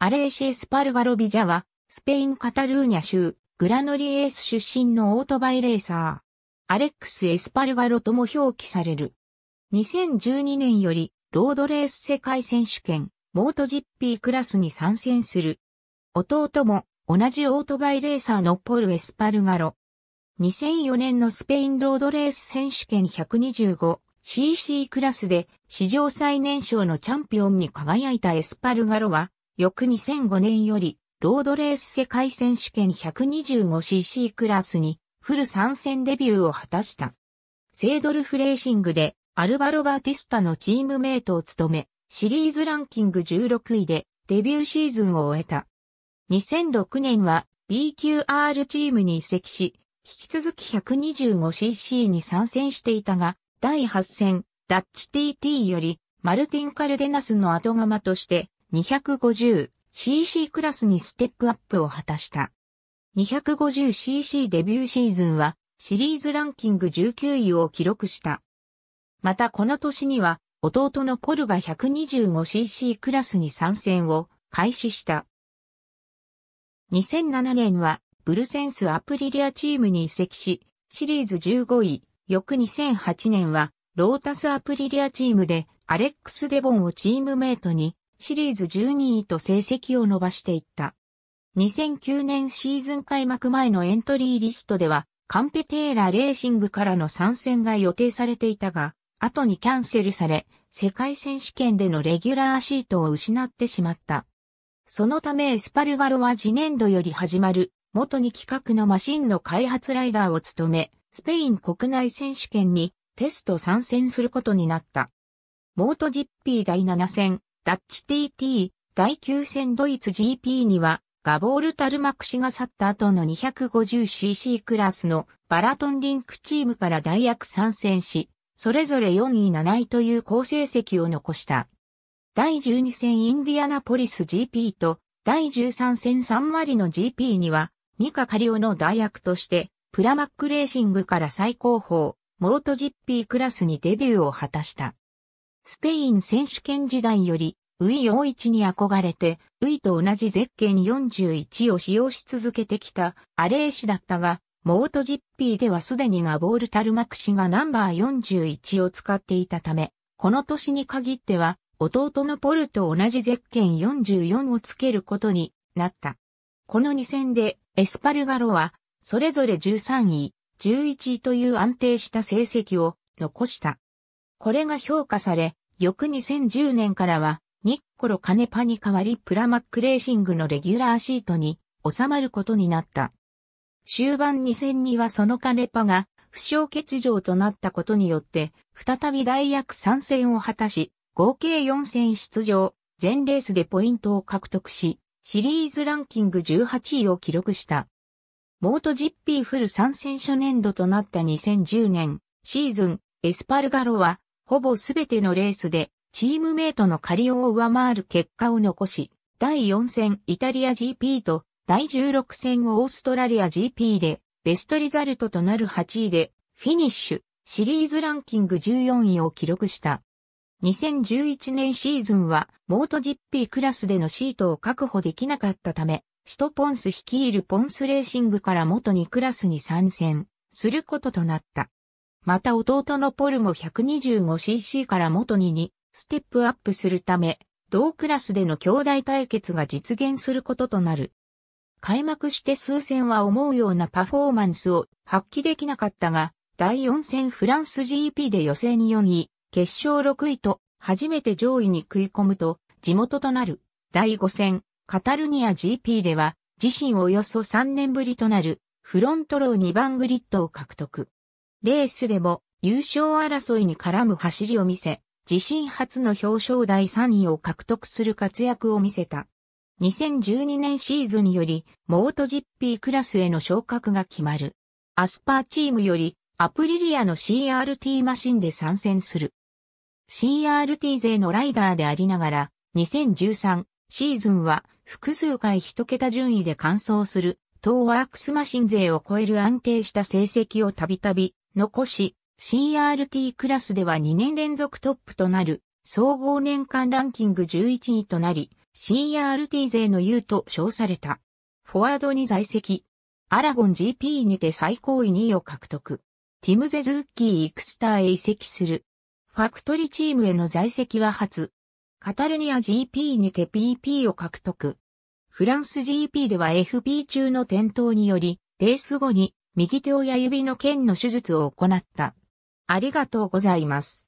アレーシエスパルガロビジャは、スペイン・カタルーニャ州、グラノリエース出身のオートバイレーサー。アレックス・エスパルガロとも表記される。2012年より、ロードレース世界選手権、モートジッピークラスに参戦する。弟も、同じオートバイレーサーのポル・エスパルガロ。2004年のスペインロードレース選手権 125cc クラスで史上最年少のチャンピオンに輝いたエスパルガロは翌2005年より、ロードレース世界選手権 125cc クラスに、フル参戦デビューを果たした。セードルフレーシングで、アルバロ・バーティスタのチームメイトを務め、シリーズランキング16位で、デビューシーズンを終えた。2006年は BQR チームに移籍し、引き続き 125cc に参戦していたが、第8戦、ダッチ TT より、マルティン・カルデナスの後釜として、250cc クラスにステップアップを果たした。250cc デビューシーズンはシリーズランキング19位を記録した。またこの年には弟のポルが 125cc クラスに参戦を開始した。2007年はブルセンスアプリリアチームに移籍し、シリーズ15位、翌2008年はロータスアプリリアチームでアレックス・デボンをチームメイトにシリーズ12位と成績を伸ばしていった。2009年シーズン開幕前のエントリーリストでは、カンペテーラレーシングからの参戦が予定されていたが、後にキャンセルされ、世界選手権でのレギュラーシートを失ってしまった。そのためエスパルガロは次年度より始まる、元に企画のマシンの開発ライダーを務め、スペイン国内選手権にテスト参戦することになった。モートジッピー第7戦、ダッチ TT 第9戦ドイツ GP にはガボール・タルマク氏が去った後の 250cc クラスのバラトンリンクチームから大役参戦し、それぞれ4位7位という好成績を残した。第12戦インディアナポリス GP と第13戦サンマリの GP には、ミカ・カリオの代役として、プラマックレーシングから最高峰、モート GP クラスにデビューを果たした。スペイン選手権時代より、ウイイチに憧れて、ウイと同じゼッケン41を使用し続けてきたアレー氏だったが、モートジッピーではすでにガボール・タルマク氏がナンバー41を使っていたため、この年に限っては、弟のポルと同じゼッケン44をつけることになった。この2戦で、エスパルガロは、それぞれ13位、11位という安定した成績を残した。これが評価され、翌2010年からは、ニッコロ・カネパに代わりプラマックレーシングのレギュラーシートに収まることになった。終盤2戦にはそのカネパが負傷欠場となったことによって、再び大役3戦を果たし、合計4戦出場、全レースでポイントを獲得し、シリーズランキング18位を記録した。モートジッピーフル参戦初年度となった2010年シーズン、エスパルガロは、ほぼすべてのレースでチームメイトのカリオを上回る結果を残し、第4戦イタリア GP と第16戦オーストラリア GP でベストリザルトとなる8位でフィニッシュ、シリーズランキング14位を記録した。2011年シーズンはモート GP クラスでのシートを確保できなかったため、首都ポンス率いるポンスレーシングから元2クラスに参戦することとなった。また弟のポルも 125cc から元2にステップアップするため、同クラスでの兄弟対決が実現することとなる。開幕して数戦は思うようなパフォーマンスを発揮できなかったが、第4戦フランス GP で予選4位、決勝6位と、初めて上位に食い込むと、地元となる、第5戦、カタルニア GP では、自身およそ3年ぶりとなる、フロントロー2番グリッドを獲得。レースでも優勝争いに絡む走りを見せ、自身初の表彰台3位を獲得する活躍を見せた。2012年シーズンより、モートジッピークラスへの昇格が決まる。アスパーチームより、アプリリアの CRT マシンで参戦する。CRT 勢のライダーでありながら、2013シーズンは複数回一桁順位で完走する、当ワークスマシン勢を超える安定した成績をたびたび残し、CRT クラスでは2年連続トップとなる総合年間ランキング11位となり、CRT 勢の優と称された。フォワードに在籍。アラゴン GP にて最高位2位を獲得。ティムゼズッキー・イクスターへ移籍する。ファクトリチームへの在籍は初。カタルニア GP にて PP を獲得。フランス GP では FP 中の転倒により、レース後に右手親指の剣の手術を行った。ありがとうございます。